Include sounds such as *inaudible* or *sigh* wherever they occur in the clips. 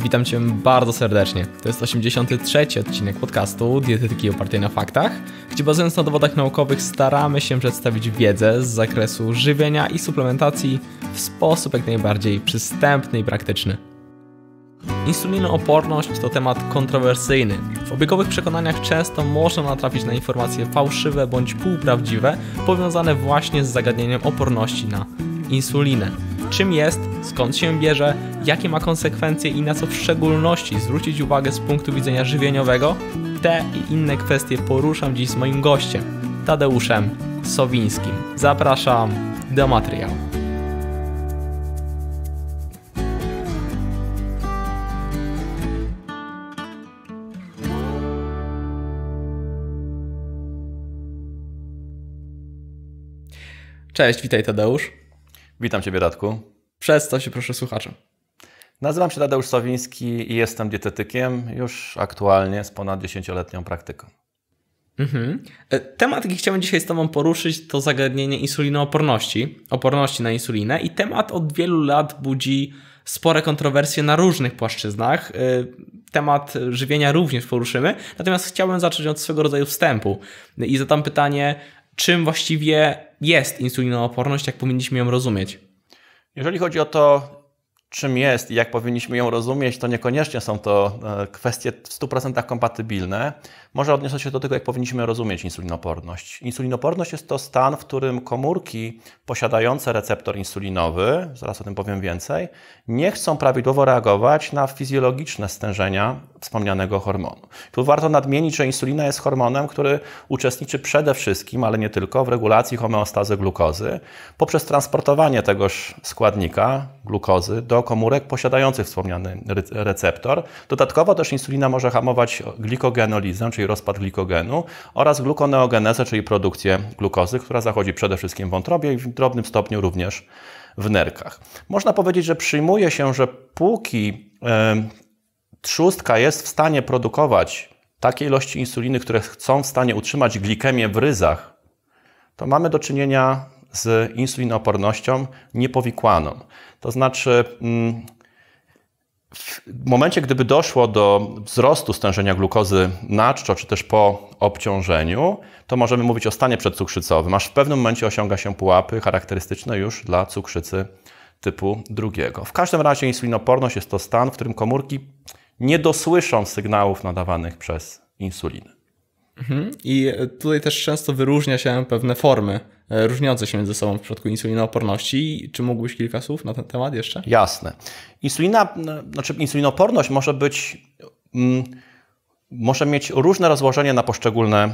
Witam Cię bardzo serdecznie. To jest 83. odcinek podcastu Dietetyki opartej na faktach, gdzie bazując na dowodach naukowych staramy się przedstawić wiedzę z zakresu żywienia i suplementacji w sposób jak najbardziej przystępny i praktyczny. Insulinooporność to temat kontrowersyjny. W obiegowych przekonaniach często można natrafić na informacje fałszywe bądź półprawdziwe powiązane właśnie z zagadnieniem oporności na insulinę czym jest, skąd się bierze, jakie ma konsekwencje i na co w szczególności zwrócić uwagę z punktu widzenia żywieniowego, te i inne kwestie poruszam dziś z moim gościem, Tadeuszem Sowińskim. Zapraszam do materiału. Cześć, witaj Tadeusz. Witam Ciebie, Radku. to się proszę słuchaczom. Nazywam się Tadeusz Sowiński i jestem dietetykiem już aktualnie z ponad 10-letnią praktyką. Mhm. E, temat, jaki chciałbym dzisiaj z Tobą poruszyć, to zagadnienie insulinooporności, oporności na insulinę i temat od wielu lat budzi spore kontrowersje na różnych płaszczyznach. E, temat żywienia również poruszymy, natomiast chciałbym zacząć od swego rodzaju wstępu i zadam pytanie, czym właściwie jest insulinooporność, jak powinniśmy ją rozumieć. Jeżeli chodzi o to, czym jest i jak powinniśmy ją rozumieć, to niekoniecznie są to e, kwestie w 100% kompatybilne. Może odniosę się do tego, jak powinniśmy rozumieć insulinoporność. Insulinoporność jest to stan, w którym komórki posiadające receptor insulinowy, zaraz o tym powiem więcej, nie chcą prawidłowo reagować na fizjologiczne stężenia wspomnianego hormonu. Tu warto nadmienić, że insulina jest hormonem, który uczestniczy przede wszystkim, ale nie tylko, w regulacji homeostazy glukozy poprzez transportowanie tegoż składnika glukozy do do komórek posiadających wspomniany receptor. Dodatkowo też insulina może hamować glikogenolizę, czyli rozpad glikogenu oraz glukoneogenezę, czyli produkcję glukozy, która zachodzi przede wszystkim w wątrobie i w drobnym stopniu również w nerkach. Można powiedzieć, że przyjmuje się, że póki e, trzustka jest w stanie produkować takie ilości insuliny, które są w stanie utrzymać glikemię w ryzach, to mamy do czynienia z insulinoopornością niepowikłaną. To znaczy, mm, w momencie, gdyby doszło do wzrostu stężenia glukozy na czczo, czy też po obciążeniu, to możemy mówić o stanie przedcukrzycowym, aż w pewnym momencie osiąga się pułapy charakterystyczne już dla cukrzycy typu drugiego. W każdym razie insulinoporność jest to stan, w którym komórki nie dosłyszą sygnałów nadawanych przez insulinę. Mhm. I e, tutaj też często wyróżnia się pewne formy e, różniące się między sobą w przypadku insulinooporności. Czy mógłbyś kilka słów na ten temat jeszcze? Jasne. Insulina, no, znaczy insulinooporność może być, mm, może mieć różne rozłożenie na poszczególne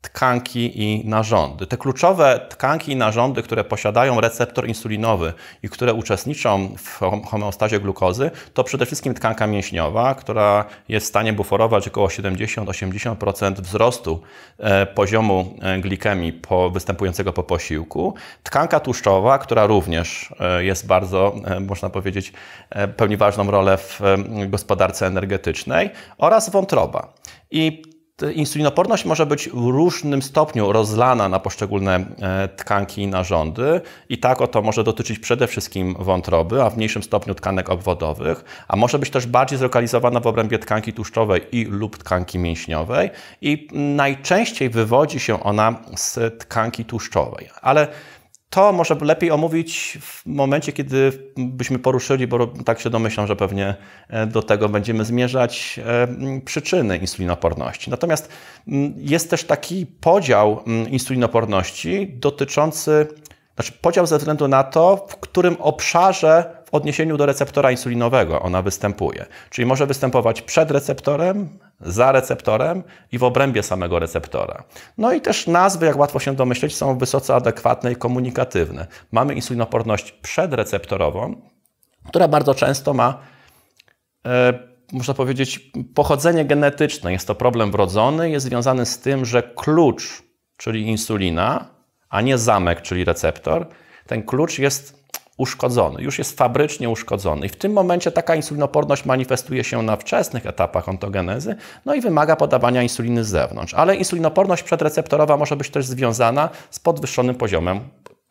tkanki i narządy. Te kluczowe tkanki i narządy, które posiadają receptor insulinowy i które uczestniczą w homeostazie glukozy, to przede wszystkim tkanka mięśniowa, która jest w stanie buforować około 70-80% wzrostu e, poziomu e, glikemii po, występującego po posiłku. Tkanka tłuszczowa, która również e, jest bardzo, można powiedzieć, pełni ważną rolę w gospodarce energetycznej oraz wątroba. I insulinoporność może być w różnym stopniu rozlana na poszczególne e, tkanki i narządy i tak oto może dotyczyć przede wszystkim wątroby, a w mniejszym stopniu tkanek obwodowych, a może być też bardziej zlokalizowana w obrębie tkanki tłuszczowej i lub tkanki mięśniowej i najczęściej wywodzi się ona z tkanki tłuszczowej. Ale to może lepiej omówić w momencie, kiedy byśmy poruszyli, bo tak się domyślam, że pewnie e, do tego będziemy zmierzać, e, przyczyny insulinoporności. Natomiast jest też taki podział insulinoporności dotyczący, znaczy podział ze względu na to, w którym obszarze w odniesieniu do receptora insulinowego ona występuje. Czyli może występować przed receptorem, za receptorem i w obrębie samego receptora. No i też nazwy, jak łatwo się domyśleć, są wysoce adekwatne i komunikatywne. Mamy insulinoporność przedreceptorową, która bardzo często ma e, można powiedzieć, pochodzenie genetyczne. Jest to problem wrodzony, jest związany z tym, że klucz, czyli insulina, a nie zamek, czyli receptor, ten klucz jest uszkodzony, już jest fabrycznie uszkodzony. I w tym momencie taka insulinoporność manifestuje się na wczesnych etapach ontogenezy, no i wymaga podawania insuliny z zewnątrz. Ale insulinoporność przedreceptorowa może być też związana z podwyższonym poziomem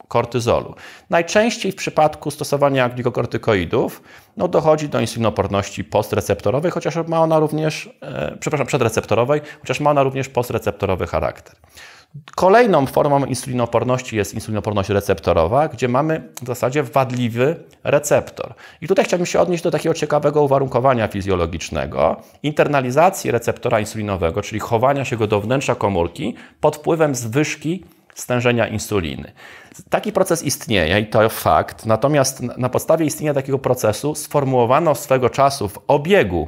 kortyzolu. Najczęściej w przypadku stosowania glikokortykoidów no, dochodzi do insulinoporności postreceptorowej, chociaż ma ona również, e, przepraszam, przedreceptorowej, chociaż ma ona również postreceptorowy charakter. Kolejną formą insulinoporności jest insulinoporność receptorowa, gdzie mamy w zasadzie wadliwy receptor. I tutaj chciałbym się odnieść do takiego ciekawego uwarunkowania fizjologicznego, internalizacji receptora insulinowego, czyli chowania się go do wnętrza komórki pod wpływem zwyżki stężenia insuliny. Taki proces istnieje i to fakt, natomiast na podstawie istnienia takiego procesu sformułowano swego czasu w obiegu,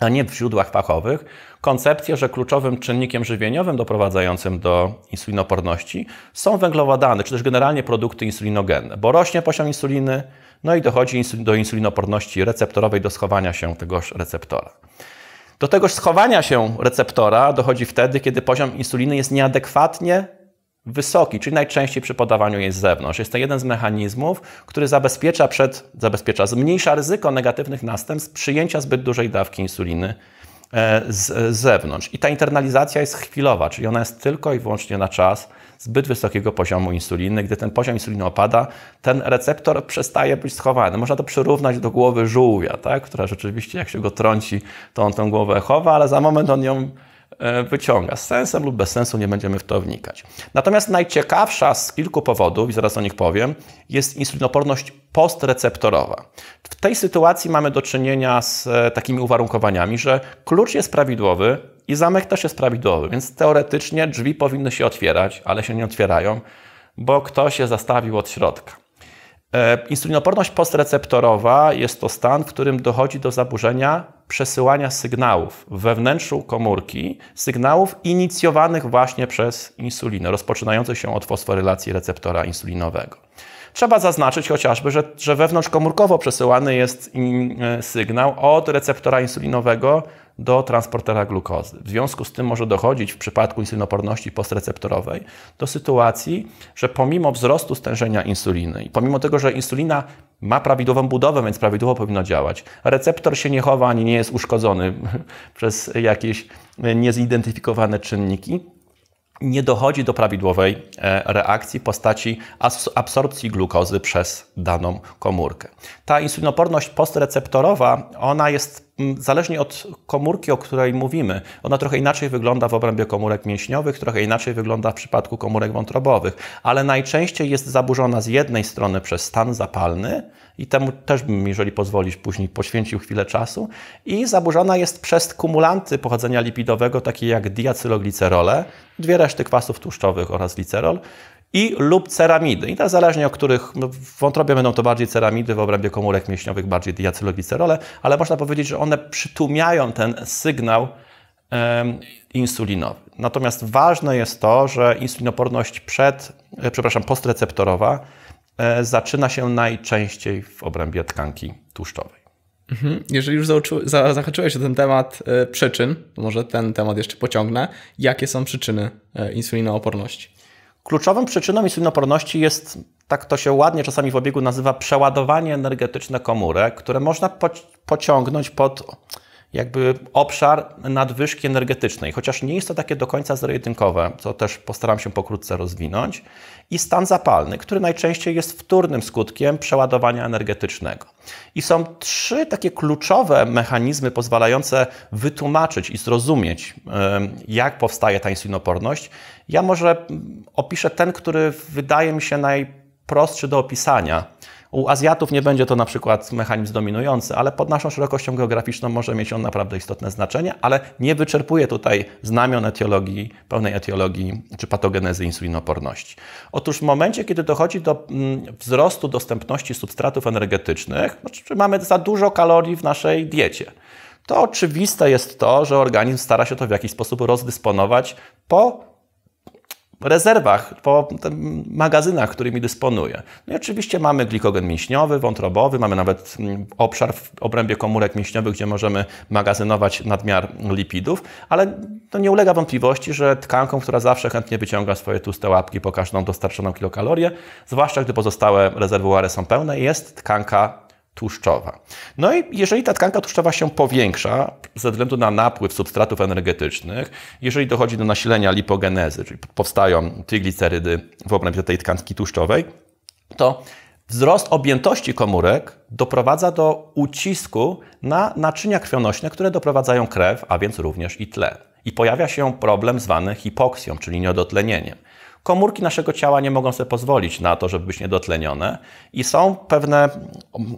a nie w źródłach fachowych, koncepcję, że kluczowym czynnikiem żywieniowym doprowadzającym do insulinoporności są węglowodany, czy też generalnie produkty insulinogenne, bo rośnie poziom insuliny, no i dochodzi do insulinoporności receptorowej, do schowania się tegoż receptora. Do tegoż schowania się receptora dochodzi wtedy, kiedy poziom insuliny jest nieadekwatnie wysoki, czyli najczęściej przy podawaniu jej z zewnątrz. Jest to jeden z mechanizmów, który zabezpiecza przed, zabezpiecza, zmniejsza ryzyko negatywnych następstw przyjęcia zbyt dużej dawki insuliny E, z zewnątrz. I ta internalizacja jest chwilowa, czyli ona jest tylko i wyłącznie na czas zbyt wysokiego poziomu insuliny. Gdy ten poziom insuliny opada, ten receptor przestaje być schowany. Można to przyrównać do głowy żółwia, tak? która rzeczywiście jak się go trąci, to on tę głowę chowa, ale za moment on ją E, wyciąga. Z sensem lub bez sensu nie będziemy w to wnikać. Natomiast najciekawsza z kilku powodów, i zaraz o nich powiem, jest insulinoporność postreceptorowa. W tej sytuacji mamy do czynienia z e, takimi uwarunkowaniami, że klucz jest prawidłowy i zamek też jest prawidłowy, więc teoretycznie drzwi powinny się otwierać, ale się nie otwierają, bo ktoś je zastawił od środka. E, insulinoporność postreceptorowa jest to stan, w którym dochodzi do zaburzenia przesyłania sygnałów we wnętrzu komórki, sygnałów inicjowanych właśnie przez insulinę, rozpoczynających się od fosforylacji receptora insulinowego. Trzeba zaznaczyć chociażby, że, że wewnątrzkomórkowo przesyłany jest e, sygnał od receptora insulinowego do transportera glukozy. W związku z tym może dochodzić w przypadku insulinoporności postreceptorowej do sytuacji, że pomimo wzrostu stężenia insuliny i pomimo tego, że insulina ma prawidłową budowę, więc prawidłowo powinna działać, receptor się nie chowa ani nie jest uszkodzony *laughs* przez jakieś e, niezidentyfikowane czynniki, nie dochodzi do prawidłowej e, reakcji w postaci absorpcji glukozy przez daną komórkę. Ta insulinoporność postreceptorowa, ona jest zależnie od komórki, o której mówimy. Ona trochę inaczej wygląda w obrębie komórek mięśniowych, trochę inaczej wygląda w przypadku komórek wątrobowych, ale najczęściej jest zaburzona z jednej strony przez stan zapalny i temu też bym, jeżeli pozwolisz, później poświęcił chwilę czasu i zaburzona jest przez kumulanty pochodzenia lipidowego, takie jak diacyloglicerole, dwie reszty kwasów tłuszczowych oraz glicerol i lub ceramidy. I to zależnie o których, w no, wątrobie będą to bardziej ceramidy, w obrębie komórek mięśniowych bardziej diacyloglicerole, ale można powiedzieć, że one przytłumiają ten sygnał insulinowy. Natomiast ważne jest to, że insulinoporność przed, e, przepraszam, postreceptorowa e, zaczyna się najczęściej w obrębie tkanki tłuszczowej. Mhm. Jeżeli już zahaczyłeś o ten temat e, przyczyn, to może ten temat jeszcze pociągnę. Jakie są przyczyny insulinooporności? Kluczową przyczyną insulinoporności jest, tak to się ładnie czasami w obiegu nazywa, przeładowanie energetyczne komórek, które można pociągnąć pod jakby obszar nadwyżki energetycznej, chociaż nie jest to takie do końca zrejdynkowe, co też postaram się pokrótce rozwinąć, i stan zapalny, który najczęściej jest wtórnym skutkiem przeładowania energetycznego. I są trzy takie kluczowe mechanizmy pozwalające wytłumaczyć i zrozumieć, jak powstaje ta insulinoporność ja może opiszę ten, który wydaje mi się najprostszy do opisania. U Azjatów nie będzie to na przykład mechanizm dominujący, ale pod naszą szerokością geograficzną może mieć on naprawdę istotne znaczenie, ale nie wyczerpuje tutaj znamion etiologii, pełnej etiologii czy patogenezy insulinoporności. Otóż w momencie, kiedy dochodzi do mm, wzrostu dostępności substratów energetycznych, znaczy mamy za dużo kalorii w naszej diecie, to oczywiste jest to, że organizm stara się to w jakiś sposób rozdysponować po rezerwach, po magazynach, którymi dysponuje. No i oczywiście mamy glikogen mięśniowy, wątrobowy, mamy nawet mm, obszar w obrębie komórek mięśniowych, gdzie możemy magazynować nadmiar lipidów, ale to nie ulega wątpliwości, że tkanką, która zawsze chętnie wyciąga swoje tłuste łapki po każdą dostarczoną kilokalorię, zwłaszcza gdy pozostałe rezerwuary są pełne, jest tkanka tłuszczowa. No i jeżeli ta tkanka tłuszczowa się powiększa ze względu na napływ substratów energetycznych, jeżeli dochodzi do nasilenia lipogenezy, czyli powstają triglicerydy w obrębie tej tkanki tłuszczowej, to wzrost objętości komórek doprowadza do ucisku na naczynia krwionośne, które doprowadzają krew, a więc również i tlen. I pojawia się problem zwany hipoksją, czyli niedotlenieniem. Komórki naszego ciała nie mogą sobie pozwolić na to, żeby być niedotlenione i są pewne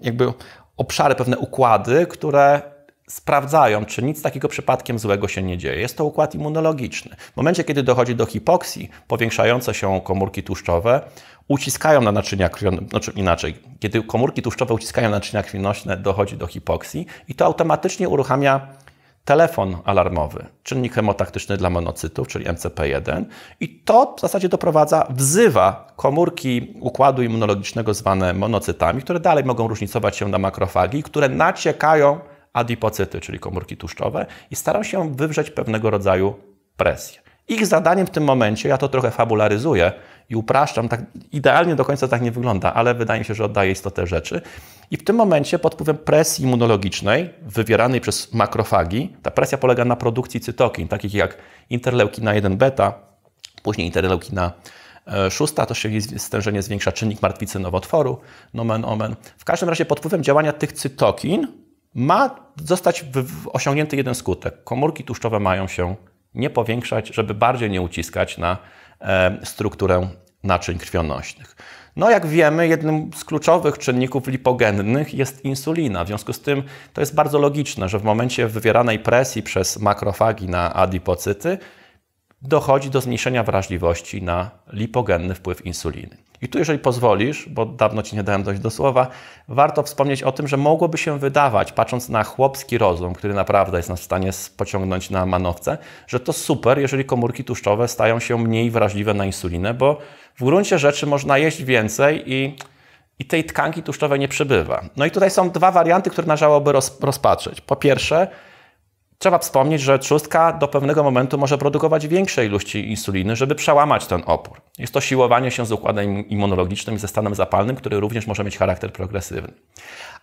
jakby obszary, pewne układy, które sprawdzają, czy nic takiego przypadkiem złego się nie dzieje. Jest to układ immunologiczny. W momencie, kiedy dochodzi do hipoksji, powiększające się komórki tłuszczowe uciskają na naczynia krwionośne, znaczy inaczej, kiedy komórki tłuszczowe uciskają naczynia krwionośne, dochodzi do hipoksji i to automatycznie uruchamia telefon alarmowy, czynnik hemotaktyczny dla monocytów, czyli MCP1, i to w zasadzie doprowadza, wzywa komórki układu immunologicznego zwane monocytami, które dalej mogą różnicować się na makrofagi, które naciekają adipocyty, czyli komórki tłuszczowe, i starają się wywrzeć pewnego rodzaju presję. Ich zadaniem w tym momencie, ja to trochę fabularyzuję, i upraszczam. Tak idealnie do końca tak nie wygląda, ale wydaje mi się, że oddaje istotę rzeczy. I w tym momencie pod wpływem presji immunologicznej wywieranej przez makrofagi, ta presja polega na produkcji cytokin, takich jak interleukina 1 beta, później interleukina 6, e, to się stężenie zwiększa czynnik martwicy nowotworu, nomen omen. W każdym razie pod wpływem działania tych cytokin ma zostać osiągnięty jeden skutek. Komórki tłuszczowe mają się nie powiększać, żeby bardziej nie uciskać na E, strukturę naczyń krwionośnych. No, jak wiemy, jednym z kluczowych czynników lipogennych jest insulina. W związku z tym to jest bardzo logiczne, że w momencie wywieranej presji przez makrofagi na adipocyty dochodzi do zmniejszenia wrażliwości na lipogenny wpływ insuliny. I tu, jeżeli pozwolisz, bo dawno Ci nie dałem dość do słowa, warto wspomnieć o tym, że mogłoby się wydawać, patrząc na chłopski rozum, który naprawdę jest nas w stanie pociągnąć na manowce, że to super, jeżeli komórki tłuszczowe stają się mniej wrażliwe na insulinę, bo w gruncie rzeczy można jeść więcej i i tej tkanki tłuszczowej nie przybywa. No i tutaj są dwa warianty, które należałoby rozpatrzeć. Po pierwsze, Trzeba wspomnieć, że trzustka do pewnego momentu może produkować większej ilości insuliny, żeby przełamać ten opór. Jest to siłowanie się z układem immunologicznym i ze stanem zapalnym, który również może mieć charakter progresywny.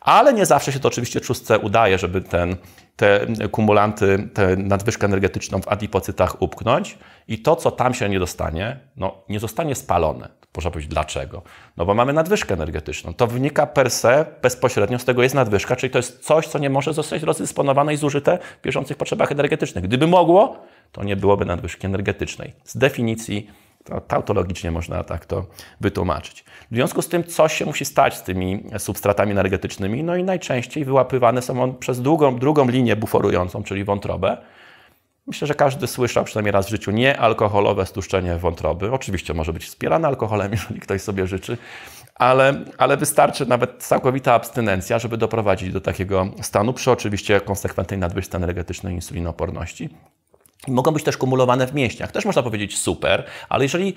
Ale nie zawsze się to oczywiście trzustce udaje, żeby ten, te kumulanty, tę nadwyżkę energetyczną w adipocytach upknąć i to, co tam się nie dostanie, no, nie zostanie spalone. Można powiedzieć, dlaczego? No bo mamy nadwyżkę energetyczną. To wynika per se, bezpośrednio z tego jest nadwyżka, czyli to jest coś, co nie może zostać rozdysponowane i zużyte w bieżących potrzebach energetycznych. Gdyby mogło, to nie byłoby nadwyżki energetycznej. Z definicji to no, tautologicznie można tak to wytłumaczyć. W związku z tym coś się musi stać z tymi substratami energetycznymi, no i najczęściej wyłapywane są one przez długą, drugą linię buforującą, czyli wątrobę, Myślę, że każdy słyszał przynajmniej raz w życiu niealkoholowe stłuszczenie wątroby. Oczywiście może być wspierane alkoholem, *laughs* jeżeli ktoś sobie życzy, ale, ale wystarczy nawet całkowita abstynencja, żeby doprowadzić do takiego stanu przy oczywiście konsekwentnej nadwyżce energetycznej insulinoporności. Mogą być też kumulowane w mięśniach. Też można powiedzieć super, ale jeżeli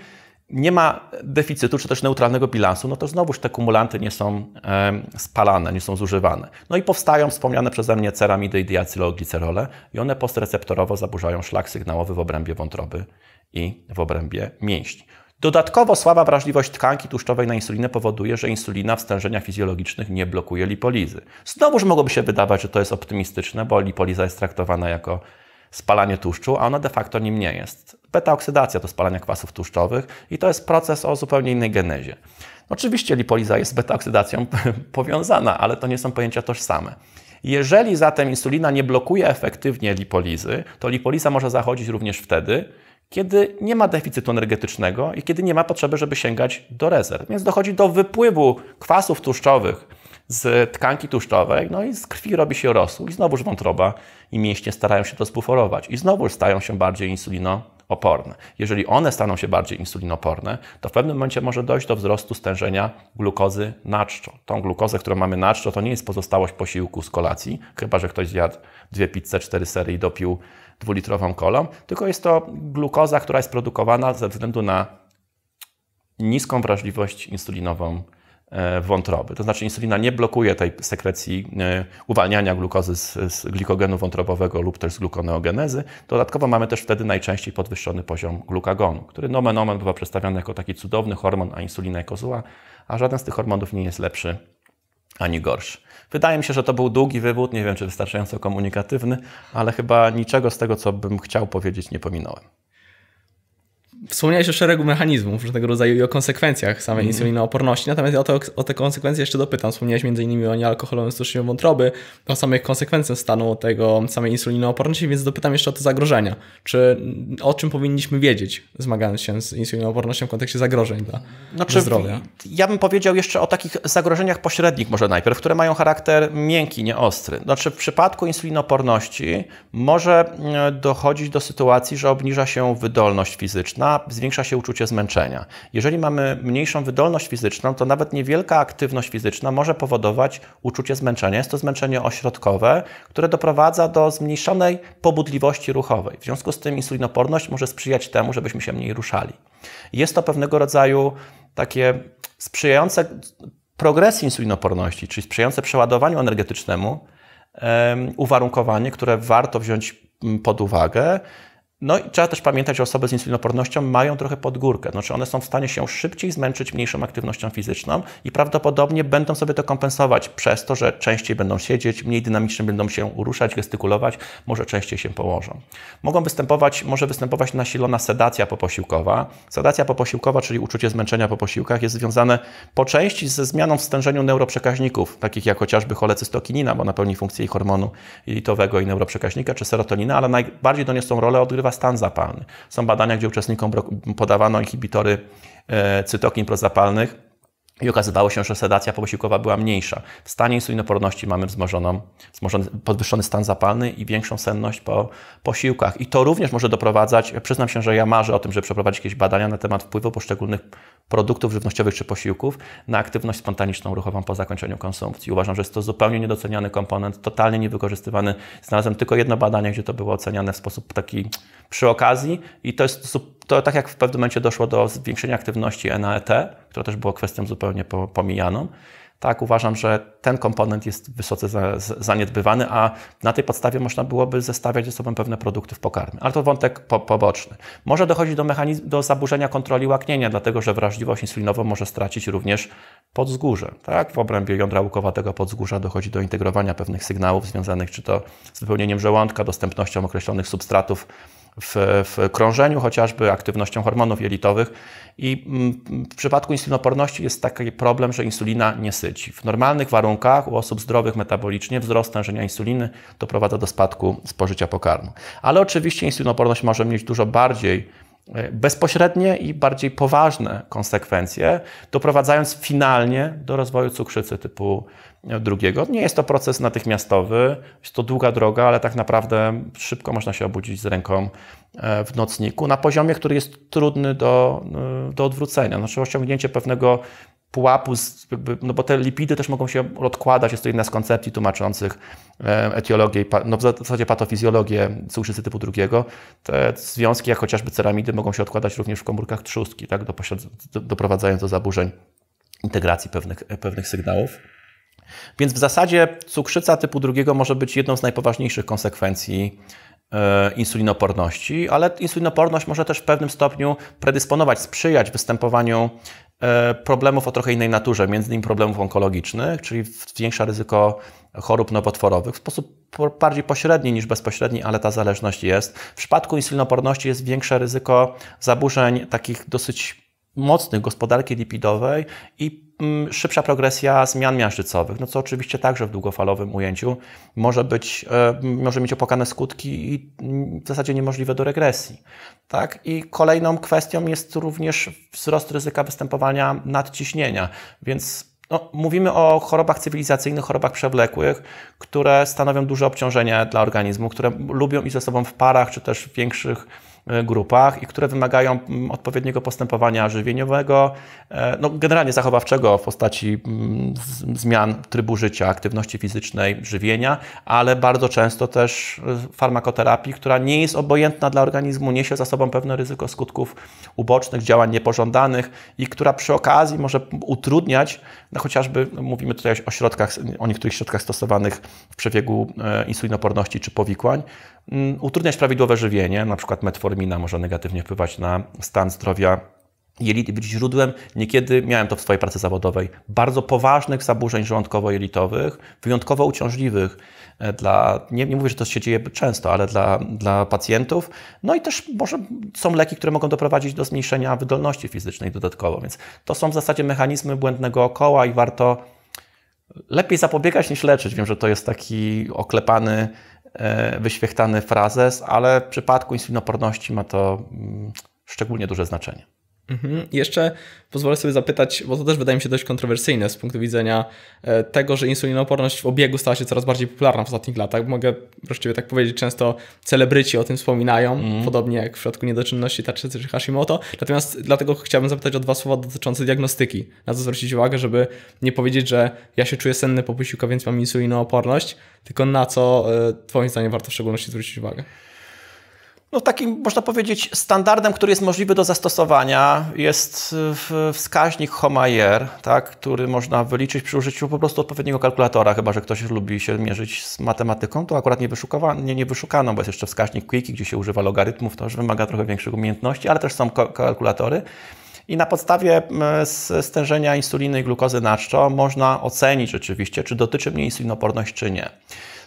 nie ma deficytu czy też neutralnego bilansu, no to znowuż te kumulanty nie są spalane, nie są zużywane. No i powstają wspomniane przeze mnie ceramidy i diacyloglicerole i one postreceptorowo zaburzają szlak sygnałowy w obrębie wątroby i w obrębie mięśni. Dodatkowo słaba wrażliwość tkanki tłuszczowej na insulinę powoduje, że insulina w stężeniach fizjologicznych nie blokuje lipolizy. Znowuż mogłoby się wydawać, że to jest optymistyczne, bo lipoliza jest traktowana jako spalanie tłuszczu, a ono de facto nim nie jest. Beta-oksydacja to spalanie kwasów tłuszczowych i to jest proces o zupełnie innej genezie. Oczywiście lipoliza jest z beta-oksydacją *laughs* powiązana, ale to nie są pojęcia tożsame. Jeżeli zatem insulina nie blokuje efektywnie lipolizy, to lipoliza może zachodzić również wtedy, kiedy nie ma deficytu energetycznego i kiedy nie ma potrzeby, żeby sięgać do rezerw. Więc dochodzi do wypływu kwasów tłuszczowych z tkanki tłuszczowej, no i z krwi robi się rosół i znowuż wątroba i mięśnie starają się to spuforować i znowu stają się bardziej insulinooporne. Jeżeli one staną się bardziej insulinooporne, to w pewnym momencie może dojść do wzrostu stężenia glukozy na czczo. Tą glukozę, którą mamy na czczo, to nie jest pozostałość posiłku z kolacji, chyba że ktoś zjadł dwie pizze, cztery sery i dopił dwulitrową kolą, tylko jest to glukoza, która jest produkowana ze względu na niską wrażliwość insulinową E, wątroby. To znaczy insulina nie blokuje tej sekrecji e, uwalniania glukozy z, z glikogenu wątrobowego lub też z glukoneogenezy. Dodatkowo mamy też wtedy najczęściej podwyższony poziom glukagonu, który nomen omen bywa przedstawiany jako taki cudowny hormon, a insulina jako zła, a żaden z tych hormonów nie jest lepszy ani gorszy. Wydaje mi się, że to był długi wywód, nie wiem czy wystarczająco komunikatywny, ale chyba niczego z tego, co bym chciał powiedzieć, nie pominąłem. Wspomniałeś o szeregu mechanizmów różnego rodzaju i o konsekwencjach samej mm. insulinooporności, natomiast ja o, to, o te konsekwencje jeszcze dopytam. Wspomniałeś m.in. o niealkoholowym stoczniu wątroby, o samych konsekwencjach stanu tego samej insulinooporności, więc dopytam jeszcze o te zagrożenia. Czy o czym powinniśmy wiedzieć, zmagając się z insulinoopornością w kontekście zagrożeń dla znaczy, zdrowia? Ja bym powiedział jeszcze o takich zagrożeniach pośrednich może najpierw, które mają charakter miękki, nie ostry. Znaczy w przypadku insulinooporności może mm, dochodzić do sytuacji, że obniża się wydolność fizyczna, zwiększa się uczucie zmęczenia. Jeżeli mamy mniejszą wydolność fizyczną, to nawet niewielka aktywność fizyczna może powodować uczucie zmęczenia. Jest to zmęczenie ośrodkowe, które doprowadza do zmniejszonej pobudliwości ruchowej. W związku z tym insulinoporność może sprzyjać temu, żebyśmy się mniej ruszali. Jest to pewnego rodzaju takie sprzyjające progresji insulinoporności, czyli sprzyjające przeładowaniu energetycznemu, uwarunkowanie, które warto wziąć mm, pod uwagę. No i trzeba też pamiętać, że osoby z insulinopornością mają trochę podgórkę. Znaczy one są w stanie się szybciej zmęczyć mniejszą aktywnością fizyczną i prawdopodobnie będą sobie to kompensować przez to, że częściej będą siedzieć, mniej dynamicznie będą się ruszać, gestykulować, może częściej się położą. Mogą występować, może występować nasilona sedacja poposiłkowa. Sedacja poposiłkowa, czyli uczucie zmęczenia po posiłkach jest związane po części ze zmianą w stężeniu neuroprzekaźników, takich jak chociażby cholecystokinina, bo ona pełni funkcję i hormonu jelitowego i neuroprzekaźnika, czy serotonina, ale najbardziej do rolę odgrywa stan zapalny. Są badania, gdzie uczestnikom podawano inhibitory e, cytokin prozapalnych i okazywało się, że sedacja powysiłkowa była mniejsza. W stanie insulinoporności mamy wzmożoną, wzmożony, podwyższony stan zapalny i większą senność po posiłkach. I to również może doprowadzać, przyznam się, że ja marzę o tym, żeby przeprowadzić jakieś badania na temat wpływu poszczególnych produktów żywnościowych czy posiłków na aktywność spontaniczną ruchową po zakończeniu konsumpcji. Uważam, że jest to zupełnie niedoceniany komponent, totalnie niewykorzystywany. Znalazłem tylko jedno badanie, gdzie to było oceniane w sposób taki przy okazji i to jest to tak jak w pewnym momencie doszło do zwiększenia aktywności NAET, która też była kwestią zupełnie pomijaną. Tak, uważam, że ten komponent jest wysoce zaniedbywany, a na tej podstawie można byłoby zestawiać ze sobą pewne produkty w pokarmie. Ale to wątek po, poboczny. Może dochodzić do, mechanizm, do zaburzenia kontroli łaknienia, dlatego że wrażliwość insulinową może stracić również podzgórze. Tak? W obrębie jądra łukowatego podzgórza dochodzi do integrowania pewnych sygnałów związanych czy to z wypełnieniem żołądka, dostępnością określonych substratów w, w krążeniu, chociażby aktywnością hormonów jelitowych. I mm, w przypadku insulinoporności jest taki problem, że insulina nie syci. W normalnych warunkach u osób zdrowych metabolicznie wzrost stężenia insuliny doprowadza do spadku spożycia pokarmu. Ale oczywiście insulinoporność może mieć dużo bardziej E, bezpośrednie i bardziej poważne konsekwencje, doprowadzając finalnie do rozwoju cukrzycy typu e, drugiego. Nie jest to proces natychmiastowy, jest to długa droga, ale tak naprawdę szybko można się obudzić z ręką e, w nocniku na poziomie, który jest trudny do, do odwrócenia. Znaczy osiągnięcie pewnego pułapu, z, no bo te lipidy też mogą się odkładać, jest to jedna z koncepcji tłumaczących e, etiologię, no w zasadzie patofizjologię cukrzycy typu drugiego. Te związki, jak chociażby ceramidy, mogą się odkładać również w komórkach trzustki, tak, doprowadzając do zaburzeń integracji pewnych, e, pewnych sygnałów. Więc w zasadzie cukrzyca typu drugiego może być jedną z najpoważniejszych konsekwencji e, insulinoporności, ale insulinoporność może też w pewnym stopniu predysponować, sprzyjać występowaniu E, problemów o trochę innej naturze, między innymi problemów onkologicznych, czyli większe ryzyko chorób nowotworowych w sposób bardziej pośredni niż bezpośredni, ale ta zależność jest. W przypadku insulinoporności jest większe ryzyko zaburzeń takich dosyć mocnych gospodarki lipidowej i Mm, szybsza progresja zmian miażdżycowych, no co oczywiście także w długofalowym ujęciu może, być, e, może mieć opłakane skutki i mm, w zasadzie niemożliwe do regresji. Tak? I kolejną kwestią jest również wzrost ryzyka występowania nadciśnienia, więc no, mówimy o chorobach cywilizacyjnych, chorobach przewlekłych, które stanowią duże obciążenie dla organizmu, które lubią i ze sobą w parach czy też w większych E, grupach i które wymagają mm, odpowiedniego postępowania żywieniowego, e, no generalnie zachowawczego w postaci mm, zmian trybu życia, aktywności fizycznej, żywienia, ale bardzo często też e, farmakoterapii, która nie jest obojętna dla organizmu, niesie za sobą pewne ryzyko skutków ubocznych, działań niepożądanych i która przy okazji może utrudniać, no chociażby no, mówimy tutaj o środkach, o niektórych środkach stosowanych w przebiegu insulinoporności czy powikłań, Mm, utrudniać prawidłowe żywienie, na przykład metformina może negatywnie wpływać na stan zdrowia jelit być źródłem, niekiedy miałem to w swojej pracy zawodowej, bardzo poważnych zaburzeń żołądkowo-jelitowych, wyjątkowo uciążliwych e, dla, nie, nie mówię, że to się dzieje często, ale dla, dla pacjentów. No i też może są leki, które mogą doprowadzić do zmniejszenia wydolności fizycznej dodatkowo, więc to są w zasadzie mechanizmy błędnego okoła i warto lepiej zapobiegać niż leczyć. Wiem, że to jest taki oklepany E, wyświechtany frazes, ale w przypadku insulinoporności ma to mm, szczególnie duże znaczenie. Mhm. Jeszcze pozwolę sobie zapytać, bo to też wydaje mi się dość kontrowersyjne z punktu widzenia e, tego, że insulinooporność w obiegu stała się coraz bardziej popularna w ostatnich latach. Mogę właściwie tak powiedzieć, często celebryci o tym wspominają, mhm. podobnie jak w przypadku niedoczynności tarczycy czy Hashimoto. Natomiast dlatego chciałbym zapytać o dwa słowa dotyczące diagnostyki, na co zwrócić uwagę, żeby nie powiedzieć, że ja się czuję senny po posiłku, więc mam insulinooporność, tylko na co e, Twoim zdaniem warto w szczególności zwrócić uwagę? no, takim, można powiedzieć, standardem, który jest możliwy do zastosowania, jest y, wskaźnik Homayer, tak, który można wyliczyć przy użyciu po prostu odpowiedniego kalkulatora, chyba że ktoś lubi się mierzyć z matematyką, to akurat nie, nie, nie wyszukano, bo jest jeszcze wskaźnik Quickie, gdzie się używa logarytmów, to już wymaga trochę większych umiejętności, ale też są kalkulatory. I na podstawie stężenia insuliny i glukozy na czczo można ocenić rzeczywiście, czy dotyczy mnie insulinoporność, czy nie.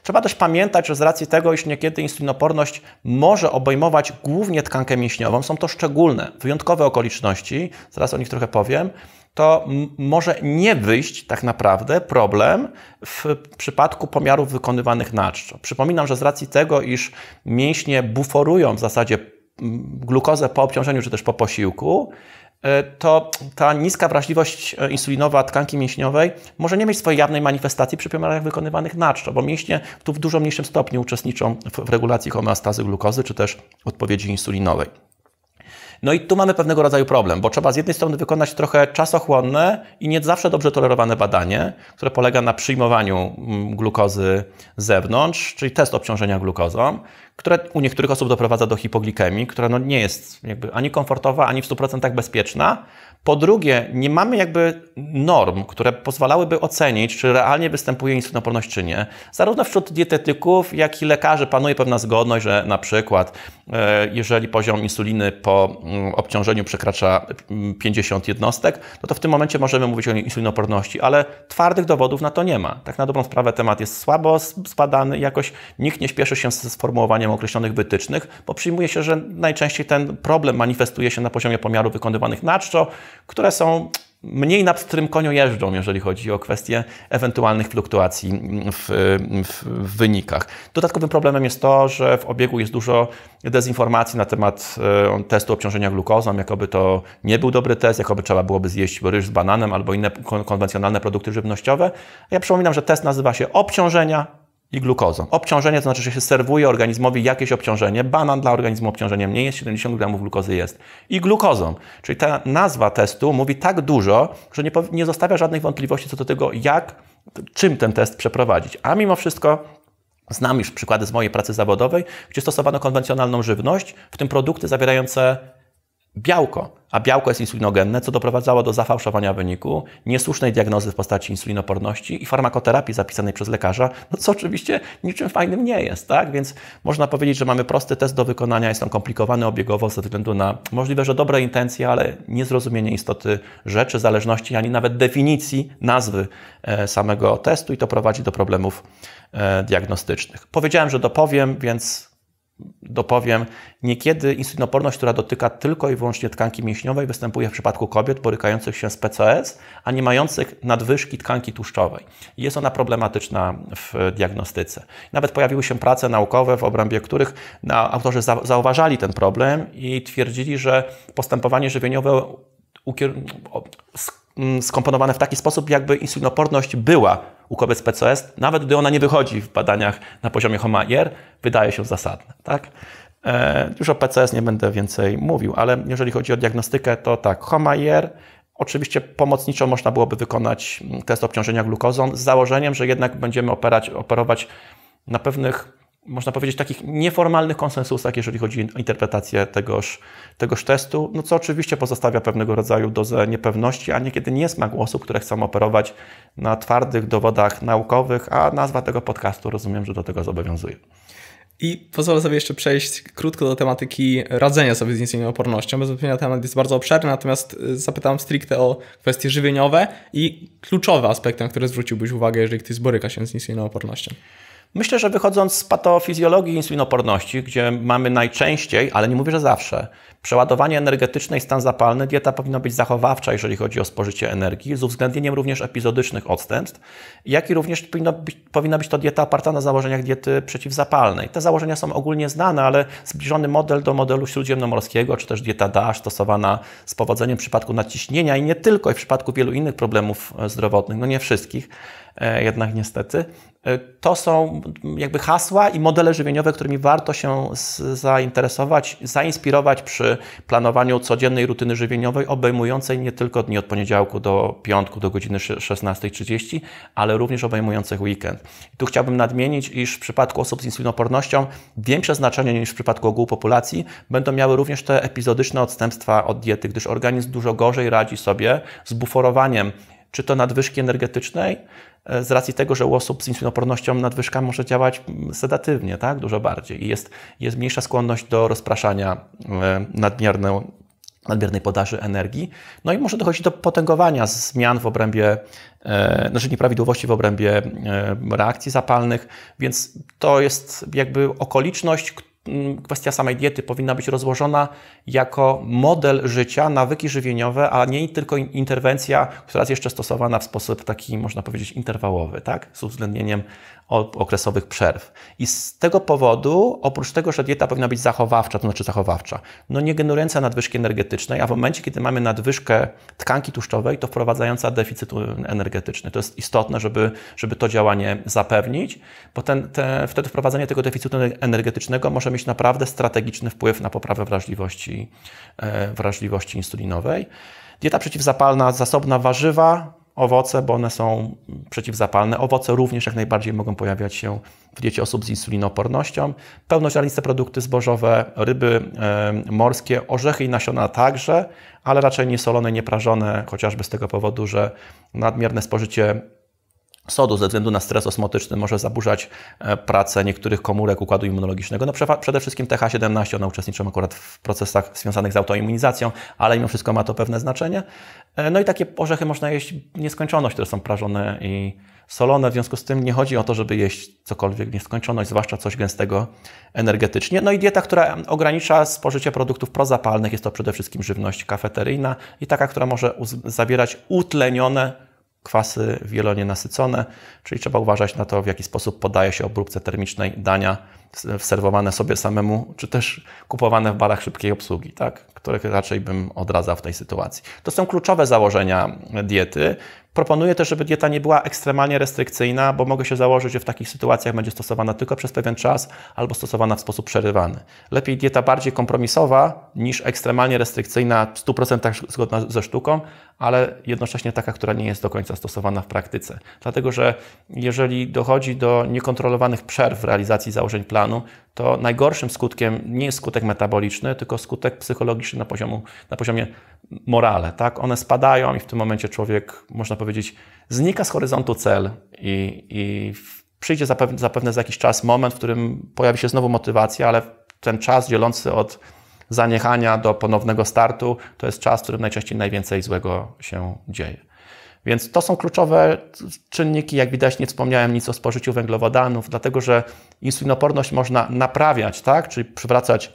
Trzeba też pamiętać, że z racji tego, iż niekiedy insulinoporność może obejmować głównie tkankę mięśniową, są to szczególne, wyjątkowe okoliczności, zaraz o nich trochę powiem, to może nie wyjść tak naprawdę problem w przypadku pomiarów wykonywanych na czczo. Przypominam, że z racji tego, iż mięśnie buforują w zasadzie glukozę po obciążeniu czy też po posiłku, E, to ta niska wrażliwość e, insulinowa tkanki mięśniowej może nie mieć swojej jawnej manifestacji przy pomiarach wykonywanych na czczo, bo mięśnie tu w dużo mniejszym stopniu uczestniczą w regulacji homeostazy glukozy czy też odpowiedzi insulinowej. No i tu mamy pewnego rodzaju problem, bo trzeba z jednej strony wykonać trochę czasochłonne i nie zawsze dobrze tolerowane badanie, które polega na przyjmowaniu mm, glukozy z zewnątrz, czyli test obciążenia glukozą, które u niektórych osób doprowadza do hipoglikemii, która no nie jest jakby ani komfortowa, ani w 100% bezpieczna, po drugie, nie mamy jakby norm, które pozwalałyby ocenić, czy realnie występuje insulinoporność, czy nie. Zarówno wśród dietetyków, jak i lekarzy panuje pewna zgodność, że na przykład e, jeżeli poziom insuliny po mm, obciążeniu przekracza 50 mm, jednostek, no to w tym momencie możemy mówić o insulinoporności, ale twardych dowodów na to nie ma. Tak na dobrą sprawę temat jest słabo zbadany, jakoś nikt nie śpieszy się z formułowaniem określonych wytycznych, bo przyjmuje się, że najczęściej ten problem manifestuje się na poziomie pomiaru wykonywanych na czczo, które są mniej nad którym koniu jeżdżą, jeżeli chodzi o kwestie ewentualnych fluktuacji w, w, w, wynikach. Dodatkowym problemem jest to, że w obiegu jest dużo dezinformacji na temat e, testu obciążenia glukozą, jakoby to nie był dobry test, jakoby trzeba byłoby zjeść ryż z bananem albo inne konwencjonalne produkty żywnościowe. Ja przypominam, że test nazywa się obciążenia i glukozą. Obciążenie to znaczy, że się serwuje organizmowi jakieś obciążenie. Banan dla organizmu obciążeniem nie jest, 70 gramów glukozy jest. I glukozą. Czyli ta nazwa testu mówi tak dużo, że nie, nie zostawia żadnych wątpliwości co do tego, jak, czym ten test przeprowadzić. A mimo wszystko Znam już przykłady z mojej pracy zawodowej, gdzie stosowano konwencjonalną żywność, w tym produkty zawierające białko, a białko jest insulinogenne, co doprowadzało do zafałszowania wyniku, niesłusznej diagnozy w postaci insulinoporności i farmakoterapii zapisanej przez lekarza, no co oczywiście niczym fajnym nie jest, tak? Więc można powiedzieć, że mamy prosty test do wykonania, jest on komplikowany obiegowo ze względu na możliwe, że dobre intencje, ale niezrozumienie istoty rzeczy, zależności, ani nawet definicji nazwy e, samego testu i to prowadzi do problemów e, diagnostycznych. Powiedziałem, że dopowiem, więc dopowiem, niekiedy insulinoporność, która dotyka tylko i wyłącznie tkanki mięśniowej, występuje w przypadku kobiet borykających się z PCOS, a nie mających nadwyżki tkanki tłuszczowej. Jest ona problematyczna w diagnostyce. Nawet pojawiły się prace naukowe, w obrębie których autorzy zauważali ten problem i twierdzili, że postępowanie żywieniowe Mm, skomponowane w taki sposób, jakby insulinoporność była u kobiet z PCOS, nawet gdy ona nie wychodzi w badaniach na poziomie HOMA-IR, wydaje się zasadne. Tak? E, już o PCS nie będę więcej mówił, ale jeżeli chodzi o diagnostykę, to tak, HOMA-IR, oczywiście pomocniczo można byłoby wykonać mm, test obciążenia glukozą z założeniem, że jednak będziemy operać, operować na pewnych można powiedzieć, takich nieformalnych konsensusach, jeżeli chodzi o interpretację tegoż, tegoż testu, no co oczywiście pozostawia pewnego rodzaju dozę niepewności, a niekiedy smak osób, które chcą operować na twardych dowodach naukowych, a nazwa tego podcastu rozumiem, że do tego zobowiązuje. I pozwolę sobie jeszcze przejść krótko do tematyki radzenia sobie z opornością. Bez wątpienia temat jest bardzo obszerny, natomiast y, zapytam stricte o kwestie żywieniowe i kluczowe aspekty, na które zwróciłbyś uwagę, jeżeli ktoś boryka się z insulinoopornością. opornością. Myślę, że wychodząc z patofizjologii insulinoporności, gdzie mamy najczęściej, ale nie mówię, że zawsze, przeładowanie energetyczne i stan zapalny, dieta powinna być zachowawcza, jeżeli chodzi o spożycie energii, z uwzględnieniem również epizodycznych odstępstw, jak i również powinna być, powinna być to dieta oparta na założeniach diety przeciwzapalnej. Te założenia są ogólnie znane, ale zbliżony model do modelu śródziemnomorskiego, czy też dieta DASH stosowana z powodzeniem w przypadku nadciśnienia i nie tylko, i w przypadku wielu innych problemów e, zdrowotnych, no nie wszystkich, e, jednak niestety, E, to są jakby hasła i modele żywieniowe, którymi warto się zainteresować, zainspirować przy planowaniu codziennej rutyny żywieniowej, obejmującej nie tylko dni od poniedziałku do piątku do godziny 16.30, ale również obejmujących weekend. I tu chciałbym nadmienić, iż w przypadku osób z insulinopornością większe znaczenie niż w przypadku ogółu populacji będą miały również te epizodyczne odstępstwa od diety, gdyż organizm dużo gorzej radzi sobie z buforowaniem czy to nadwyżki energetycznej, e, z racji tego, że u osób z insulinopornością nadwyżka może działać mm, sedatywnie, tak? dużo bardziej i jest, jest mniejsza skłonność do rozpraszania e, nadmierną nadmiernej podaży energii. No i może dochodzić do potęgowania zmian w obrębie, e, znaczy nieprawidłowości w obrębie e, reakcji zapalnych, więc to jest jakby okoliczność, Mm, kwestia samej diety powinna być rozłożona jako model życia, nawyki żywieniowe, a nie tylko interwencja, która jest jeszcze stosowana w sposób taki, można powiedzieć, interwałowy, tak? Z uwzględnieniem okresowych przerw. I z tego powodu, oprócz tego, że dieta powinna być zachowawcza, to znaczy zachowawcza, no nie generująca nadwyżki energetycznej, a w momencie, kiedy mamy nadwyżkę tkanki tłuszczowej, to wprowadzająca deficyt energetyczny. To jest istotne, żeby, żeby to działanie zapewnić, bo ten, te, wtedy wprowadzenie tego deficytu energetycznego może mieć naprawdę strategiczny wpływ na poprawę wrażliwości, e, wrażliwości insulinowej. Dieta przeciwzapalna, zasobna warzywa, owoce, bo one są przeciwzapalne. Owoce również jak najbardziej mogą pojawiać się w diecie osób z insulinoopornością. Pełnoziarniste produkty zbożowe, ryby morskie, orzechy i nasiona także, ale raczej niesolone, nieprażone, chociażby z tego powodu, że nadmierne spożycie sodu ze względu na stres osmotyczny może zaburzać e, pracę niektórych komórek układu immunologicznego. No przede wszystkim TH17, one uczestniczą akurat w procesach związanych z autoimmunizacją, ale mimo wszystko ma to pewne znaczenie. E, no i takie orzechy można jeść nieskończoność, które są prażone i solone, w związku z tym nie chodzi o to, żeby jeść cokolwiek nieskończoność, zwłaszcza coś gęstego energetycznie. No i dieta, która ogranicza spożycie produktów prozapalnych, jest to przede wszystkim żywność kafeteryjna i taka, która może zawierać utlenione kwasy wielonienasycone, czyli trzeba uważać na to, w jaki sposób podaje się obróbce termicznej dania serwowane sobie samemu, czy też kupowane w barach szybkiej obsługi, tak? których raczej bym odradzał w tej sytuacji. To są kluczowe założenia diety. Proponuję też, żeby dieta nie była ekstremalnie restrykcyjna, bo mogę się założyć, że w takich sytuacjach będzie stosowana tylko przez pewien czas albo stosowana w sposób przerywany. Lepiej dieta bardziej kompromisowa niż ekstremalnie restrykcyjna, w 100% zgodna ze sztuką, ale jednocześnie taka, która nie jest do końca stosowana w praktyce. Dlatego, że jeżeli dochodzi do niekontrolowanych przerw w realizacji założeń planu, to najgorszym skutkiem nie jest skutek metaboliczny, tylko skutek psychologiczny na, poziomu, na poziomie morale. Tak? One spadają i w tym momencie człowiek, można powiedzieć, powiedzieć, znika z horyzontu cel i, i przyjdzie zapewne, zapewne za jakiś czas moment, w którym pojawi się znowu motywacja, ale ten czas dzielący od zaniechania do ponownego startu to jest czas, w którym najczęściej najwięcej złego się dzieje. Więc to są kluczowe czynniki. Jak widać, nie wspomniałem nic o spożyciu węglowodanów, dlatego że insulinoporność można naprawiać, tak? czyli przywracać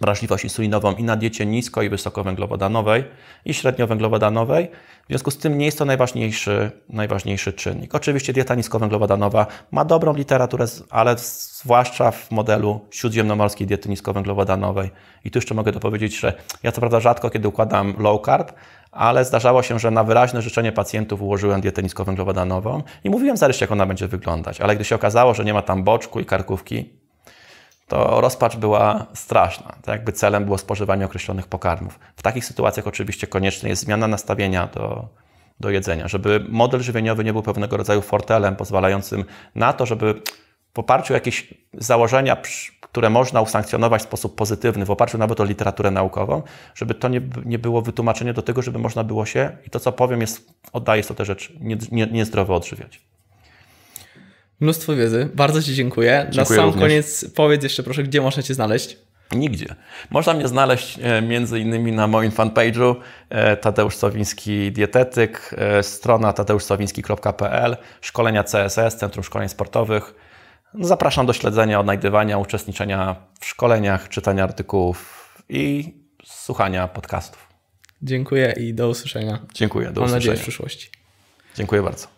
wrażliwość insulinową i na diecie nisko i wysokowęglowodanowej i średniowęglowodanowej. W związku z tym nie jest to najważniejszy, najważniejszy czynnik. Oczywiście dieta niskowęglowodanowa ma dobrą literaturę, ale zwłaszcza w modelu śródziemnomorskiej diety niskowęglowodanowej. I tu jeszcze mogę dopowiedzieć, że ja co prawda rzadko kiedy układam low carb, ale zdarzało się, że na wyraźne życzenie pacjentów ułożyłem dietę niskowęglowodanową i mówiłem zarysie, jak ona będzie wyglądać. Ale gdy się okazało, że nie ma tam boczku i karkówki, to rozpacz była straszna. Tak jakby celem było spożywanie określonych pokarmów. W takich sytuacjach oczywiście konieczna jest zmiana nastawienia do, do jedzenia, żeby model żywieniowy nie był pewnego rodzaju fortelem pozwalającym na to, żeby w oparciu o jakieś założenia, które można usankcjonować w sposób pozytywny, w oparciu nawet o literaturę naukową, żeby to nie, nie było wytłumaczenie do tego, żeby można było się, i to co powiem jest, oddaję sobie te rzeczy, niezdrowo nie, nie odżywiać. Mnóstwo wiedzy. Bardzo Ci dziękuję. dziękuję Na sam również. koniec powiedz jeszcze proszę, gdzie można Cię znaleźć? Nigdzie. Można mnie znaleźć e, między innymi na moim fanpage'u e, Tadeusz Sowiński Dietetyk, e, strona tadeuszsowiński.pl, szkolenia CSS, Centrum Szkoleń Sportowych. Zapraszam do śledzenia, odnajdywania, uczestniczenia w szkoleniach, czytania artykułów i słuchania podcastów. Dziękuję i do usłyszenia. Dziękuję, do Mam usłyszenia. Mam nadzieję w przyszłości. Dziękuję bardzo.